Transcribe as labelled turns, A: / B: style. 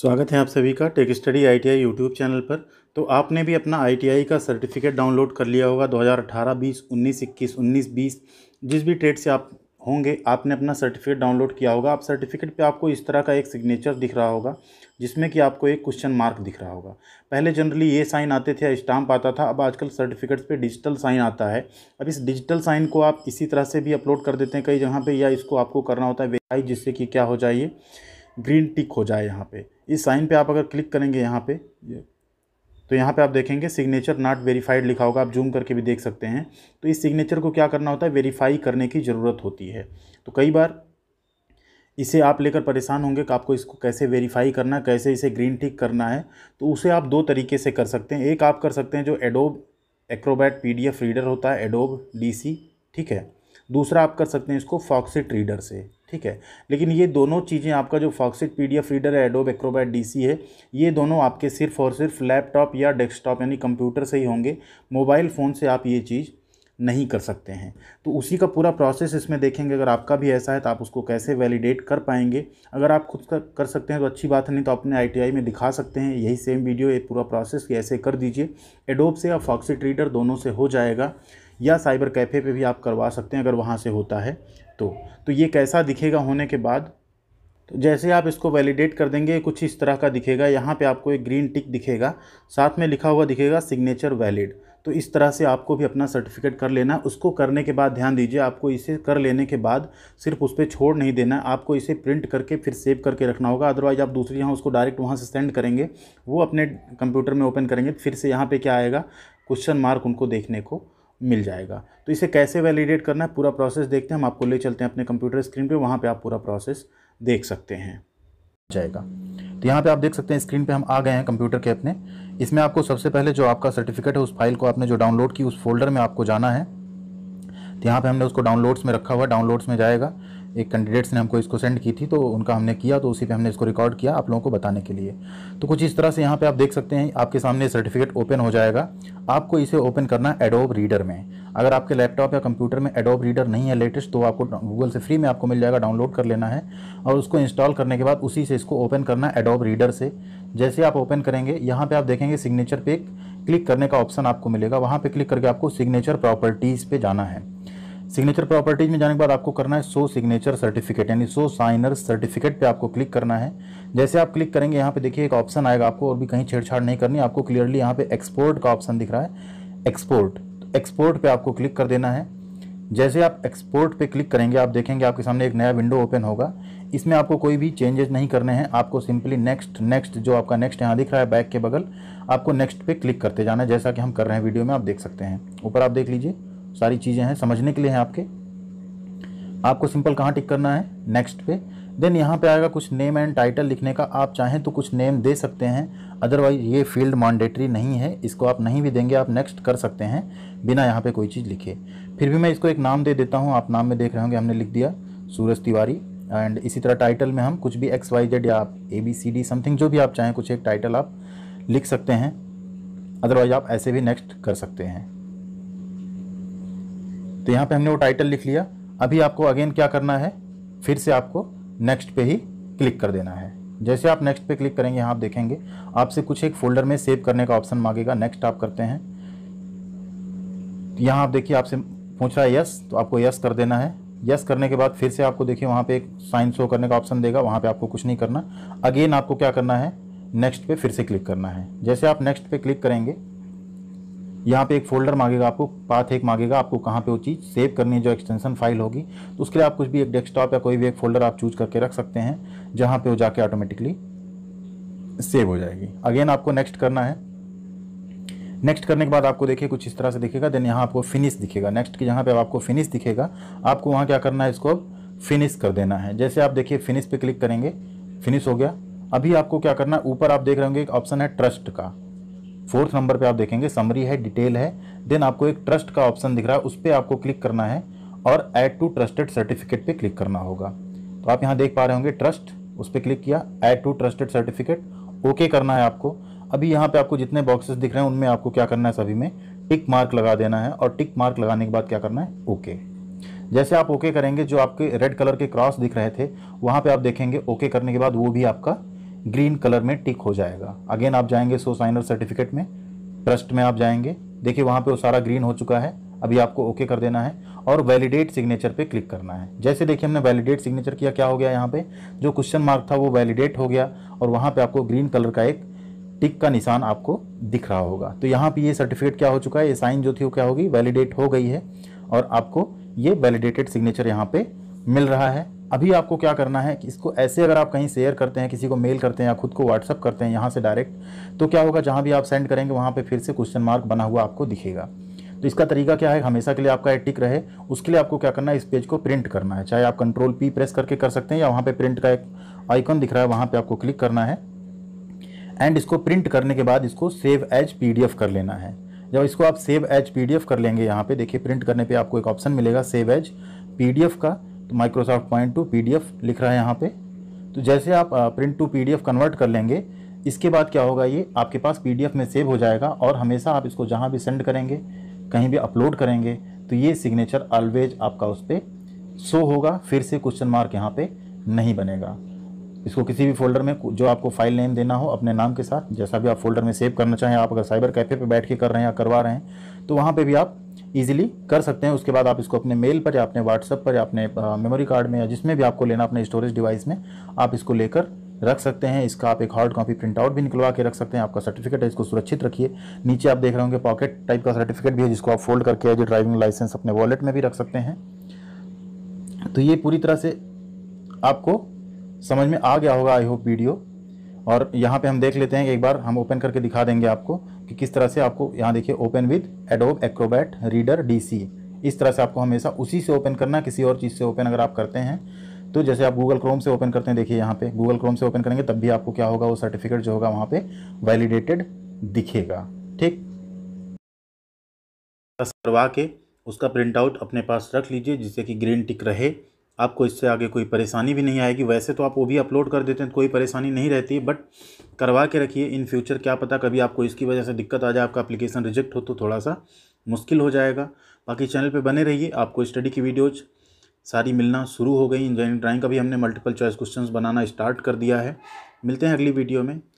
A: स्वागत है आप सभी का tech study ITI YouTube channel पर तो आपने भी अपना आईटीआई का सर्टिफिकेट डाउनलोड कर लिया होगा 2018 20 19 21 19 20 जिस भी ट्रेड से आप होंगे आपने अपना सर्टिफिकेट डाउनलोड किया होगा आप सर्टिफिकेट पे आपको इस तरह का एक सिग्नेचर दिख रहा होगा जिसमें कि आपको एक क्वेश्चन मार्क दिख रहा होगा पहले जनरली ये साइन आते थे स्टाम्प आता था अब आजकल सर्टिफिकेट्स पे डिजिटल साइन आता है अब इस डिजिटल साइन को आप इसी तरह से भी अपलोड कर देते हैं कई जगह पर या इसको आपको करना होता है वेरीफाई जिससे कि क्या हो जाइए ग्रीन टिक हो जाए यहाँ पर इस साइन पे आप अगर क्लिक करेंगे यहाँ पे तो यहाँ पे आप देखेंगे सिग्नेचर नॉट वेरीफाइड लिखा होगा आप जूम करके भी देख सकते हैं तो इस सिग्नेचर को क्या करना होता है वेरीफाई करने की ज़रूरत होती है तो कई बार इसे आप लेकर परेशान होंगे कि आपको इसको कैसे वेरीफाई करना कैसे इसे ग्रीन टिक करना है तो उसे आप दो तरीके से कर सकते हैं एक आप कर सकते हैं जो एडोब एक्रोबैट पी रीडर होता है एडोब डी ठीक है दूसरा आप कर सकते हैं इसको फॉक्सिट रीडर से ठीक है लेकिन ये दोनों चीज़ें आपका जो Foxit P D F reader है एडोब एक्रोबैट सी है ये दोनों आपके सिर्फ और सिर्फ लैपटॉप या डेस्कटॉप यानी कंप्यूटर से ही होंगे मोबाइल फ़ोन से आप ये चीज़ नहीं कर सकते हैं तो उसी का पूरा प्रोसेस इसमें देखेंगे अगर आपका भी ऐसा है तो आप उसको कैसे वैलिडेट कर पाएंगे अगर आप खुद का कर सकते हैं तो अच्छी बात नहीं तो अपने आई में दिखा सकते हैं यही सेम वीडियो ये पूरा प्रोसेस ऐसे कर दीजिए एडोब से या फॉक्सिट रीडर दोनों से हो जाएगा या साइबर कैफ़े पे भी आप करवा सकते हैं अगर वहाँ से होता है तो तो ये कैसा दिखेगा होने के बाद तो जैसे आप इसको वैलिडेट कर देंगे कुछ इस तरह का दिखेगा यहाँ पे आपको एक ग्रीन टिक दिखेगा साथ में लिखा हुआ दिखेगा सिग्नेचर वैलिड तो इस तरह से आपको भी अपना सर्टिफिकेट कर लेना उसको करने के बाद ध्यान दीजिए आपको इसे कर लेने के बाद सिर्फ उस पर छोड़ नहीं देना आपको इसे प्रिंट करके फिर सेव करके रखना होगा अदरवाइज आप दूसरी यहाँ उसको डायरेक्ट वहाँ से सेंड करेंगे वो अपने कंप्यूटर में ओपन करेंगे फिर से यहाँ पर क्या आएगा क्वेश्चन मार्क उनको देखने को मिल जाएगा तो इसे कैसे वैलिडेट करना है पूरा प्रोसेस देखते हैं हम आपको ले चलते हैं अपने कंप्यूटर स्क्रीन पे वहाँ पे आप पूरा प्रोसेस देख सकते हैं जाएगा तो यहाँ पे आप देख सकते हैं स्क्रीन पे हम आ गए हैं कंप्यूटर के अपने इसमें आपको सबसे पहले जो आपका सर्टिफिकेट है उस फाइल को आपने जो डाउनलोड की उस फोल्डर में आपको जाना है तो यहाँ पर हमने उसको डाउनलोड्स में रखा हुआ डाउनलोड्स में जाएगा एक कैंडिडेट्स ने हमको इसको सेंड की थी तो उनका हमने किया तो उसी पे हमने इसको रिकॉर्ड किया आप लोगों को बताने के लिए तो कुछ इस तरह से यहाँ पे आप देख सकते हैं आपके सामने सर्टिफिकेट ओपन हो जाएगा आपको इसे ओपन करना एडोब रीडर में अगर आपके लैपटॉप या कंप्यूटर में एडोब रीडर नहीं है लेटेस्ट तो आपको गूगल से फ्री में आपको मिल जाएगा डाउनलोड कर लेना है और उसको इंस्टॉल करने के बाद उसी से इसको ओपन करना एडोब रीडर से जैसे आप ओपन करेंगे यहाँ पर आप देखेंगे सिग्नेचर पे क्लिक करने का ऑप्शन आपको मिलेगा वहाँ पर क्लिक करके आपको सिग्नेचर प्रॉपर्टीज़ पर जाना है सिग्नेचर प्रॉपर्टीज में जाने के बाद आपको करना है सो सिग्नेचर सर्टिफिकेट यानी सो साइनर सर्टिफिकेट पे आपको क्लिक करना है जैसे आप क्लिक करेंगे यहाँ पे देखिए एक ऑप्शन आएगा आपको और भी कहीं छेड़छाड़ नहीं करनी आपको क्लियरली यहाँ पे एक्सपोर्ट का ऑप्शन दिख रहा है एक्सपोर्ट तो एक्सपोर्ट पर आपको क्लिक कर देना है जैसे आप एक्सपोर्ट पर क्लिक करेंगे आप देखेंगे आपके सामने एक नया विंडो ओपन होगा इसमें आपको कोई भी चेंजेस नहीं करने हैं आपको सिंपली नेक्स्ट नेक्स्ट जो आपका नेक्स्ट यहाँ दिख रहा है बैक के बगल आपको नेक्स्ट पे क्लिक करते जाना है जैसा कि हम कर रहे हैं वीडियो में आप देख सकते हैं ऊपर आप देख लीजिए सारी चीज़ें हैं समझने के लिए हैं आपके आपको सिंपल कहाँ टिक करना है नेक्स्ट पे देन यहाँ पे आएगा कुछ नेम एंड टाइटल लिखने का आप चाहें तो कुछ नेम दे सकते हैं अदरवाइज ये फील्ड मॉन्डेटरी नहीं है इसको आप नहीं भी देंगे आप नेक्स्ट कर सकते हैं बिना यहाँ पे कोई चीज़ लिखे फिर भी मैं इसको एक नाम दे देता हूँ आप नाम में देख रहे होंगे हमने लिख दिया सूरज तिवारी एंड इसी तरह टाइटल में हम कुछ भी एक्स वाई जेड या आप A B C D something जो भी आप चाहें कुछ एक टाइटल आप लिख सकते हैं अदरवाइज आप ऐसे भी नेक्स्ट कर सकते हैं तो यहाँ पे हमने वो टाइटल लिख लिया अभी आपको अगेन क्या करना है फिर से आपको नेक्स्ट पे ही क्लिक कर देना है जैसे आप नेक्स्ट पे क्लिक करेंगे यहाँ आप देखेंगे आपसे कुछ एक फोल्डर में सेव करने का ऑप्शन मांगेगा नेक्स्ट आप करते हैं यहाँ आप देखिए आपसे पूछ रहा है यस तो आपको यस कर देना है यस करने के बाद फिर से आपको देखिए वहाँ पे एक साइन शो करने का ऑप्शन देगा वहाँ पे आपको कुछ नहीं करना अगेन आपको क्या करना है नेक्स्ट पे फिर से क्लिक करना है जैसे आप नेक्स्ट पे क्लिक करेंगे यहाँ पे एक फोल्डर मांगेगा आपको पाथ एक मांगेगा आपको कहाँ पे वो चीज़ सेव करनी है जो एक्सटेंशन फाइल होगी तो उसके लिए आप कुछ भी एक डेस्कटॉप या कोई भी एक फोल्डर आप चूज करके रख सकते हैं जहाँ पे वो जाके ऑटोमेटिकली सेव हो जाएगी अगेन आपको नेक्स्ट करना है नेक्स्ट करने के बाद आपको देखिए कुछ इस तरह से दिखेगा देन यहाँ आपको फिनिश दिखेगा नेक्स्ट की जहाँ पे आपको फिनिश दिखेगा आपको वहाँ क्या करना है इसको फिनिश कर देना है जैसे आप देखिए फिनिश पर क्लिक करेंगे फिनिश हो गया अभी आपको क्या करना है ऊपर आप देख रहे होंगे एक ऑप्शन है ट्रस्ट का फोर्थ नंबर पे आप देखेंगे समरी है डिटेल है देन आपको एक ट्रस्ट का ऑप्शन दिख रहा है उस पर आपको क्लिक करना है और ऐड टू ट्रस्टेड सर्टिफिकेट पे क्लिक करना होगा तो आप यहाँ देख पा रहे होंगे ट्रस्ट उस पर क्लिक किया add to trusted certificate okay करना है आपको अभी यहाँ पे आपको जितने बॉक्सेस दिख रहे हैं उनमें आपको क्या करना है सभी में टिक मार्क लगा देना है और टिक मार्क लगाने के बाद क्या करना है ओके जैसे आप ओके करेंगे जो आपके रेड कलर के क्रॉस दिख रहे थे वहाँ पे आप देखेंगे ओके करने के बाद वो भी आपका ग्रीन कलर में टिक हो जाएगा अगेन आप जाएंगे सो साइनर सर्टिफिकेट में ट्रस्ट में आप जाएंगे देखिए वहाँ पे वो सारा ग्रीन हो चुका है अभी आपको ओके कर देना है और वैलिडेट सिग्नेचर पे क्लिक करना है जैसे देखिए हमने वैलिडेट सिग्नेचर किया क्या हो गया यहाँ पे जो क्वेश्चन मार्क था वो वैलिडेट हो गया और वहाँ पे आपको ग्रीन कलर का एक टिक का निशान आपको दिख रहा होगा तो यहाँ पे ये सर्टिफिकेट क्या हो चुका है ये साइन जो थी वो क्या होगी वैलिडेट हो गई है और आपको ये वैलिडेटेड सिग्नेचर यहाँ पे मिल रहा है अभी आपको क्या करना है कि इसको ऐसे अगर आप कहीं शेयर करते हैं किसी को मेल करते हैं या खुद को व्हाट्सअप करते हैं यहाँ से डायरेक्ट तो क्या होगा जहाँ भी आप सेंड करेंगे वहाँ पर फिर से क्वेश्चन मार्क बना हुआ आपको दिखेगा तो इसका तरीका क्या है हमेशा के लिए आपका एटिक रहे उसके लिए आपको क्या करना है इस पेज को प्रिंट करना है चाहे आप कंट्रोल पी प्रेस करके कर सकते हैं या वहाँ पर प्रिंट का एक आइकन दिख रहा है वहाँ पर आपको क्लिक करना है एंड इसको प्रिंट करने के बाद इसको सेव एज पीडीएफ कर लेना है जब इसको आप सेव एज पीडीएफ कर लेंगे यहाँ पे देखिए प्रिंट करने पे आपको एक ऑप्शन मिलेगा सेव एज पीडीएफ का तो माइक्रोसॉफ्ट पॉइंट टू पी लिख रहा है यहाँ पे तो जैसे आप प्रिंट टू पी कन्वर्ट कर लेंगे इसके बाद क्या होगा ये आपके पास पी में सेव हो जाएगा और हमेशा आप इसको जहाँ भी सेंड करेंगे कहीं भी अपलोड करेंगे तो ये सिग्नेचर ऑलवेज आपका उस पर शो होगा फिर से क्वेश्चन मार्क यहाँ पे नहीं बनेगा इसको किसी भी फोल्डर में जो आपको फाइल नेम देना हो अपने नाम के साथ जैसा भी आप फोल्डर में सेव करना चाहें आप अगर साइबर कैफ़े पे बैठ के कर रहे हैं या करवा रहे हैं तो वहाँ पे भी आप ईजिली कर सकते हैं उसके बाद आप इसको अपने मेल पर या अपने व्हाट्सअप पर या अपने मेमोरी कार्ड में या जिसमें भी आपको लेना अपने स्टोरेज डिवाइस में आप इसको लेकर रख सकते हैं इसका आप एक हार्ड कॉपी प्रिंटआउट भी निकलवा के रख सकते हैं आपका सर्टिफिकेट है इसको सुरक्षित रखिए नीचे आप देख रहे होंगे पॉकेट टाइप का सर्टिफिकेट भी है जिसको आप फोल्ड करके जो ड्राइविंग लाइसेंस अपने वॉलेट में भी रख सकते हैं तो ये पूरी तरह से आपको समझ में आ गया होगा आई होप वीडियो और यहाँ पे हम देख लेते हैं एक बार हम ओपन करके दिखा देंगे आपको कि किस तरह से आपको यहाँ देखिए open with Adobe Acrobat reader DC इस तरह से आपको हमेशा उसी से ओपन करना किसी और चीज़ से ओपन अगर आप करते हैं तो जैसे आप गूगल क्रोम से ओपन करते हैं देखिए यहाँ पे गूगल क्रोम से ओपन करेंगे तब भी आपको क्या होगा वो सर्टिफिकेट जो होगा वहाँ पे वैलिडेटेड दिखेगा ठीक करवा के उसका प्रिंट आउट अपने पास रख लीजिए जिससे कि ग्रीन टिक रहे आपको इससे आगे कोई परेशानी भी नहीं आएगी वैसे तो आप वो भी अपलोड कर देते हैं तो कोई परेशानी नहीं रहती बट करवा के रखिए इन फ्यूचर क्या पता कभी आपको इसकी वजह से दिक्कत आ जाए आपका अप्लीकेशन रिजेक्ट हो तो थोड़ा सा मुश्किल हो जाएगा बाकी चैनल पर बने रहिए आपको स्टडी की वीडियोज़ सारी मिलना शुरू हो गई इंजीनियरिंग ड्राइंग का भी हमने मल्टीपल चॉइस क्वेश्चंस बनाना स्टार्ट कर दिया है मिलते हैं अगली वीडियो में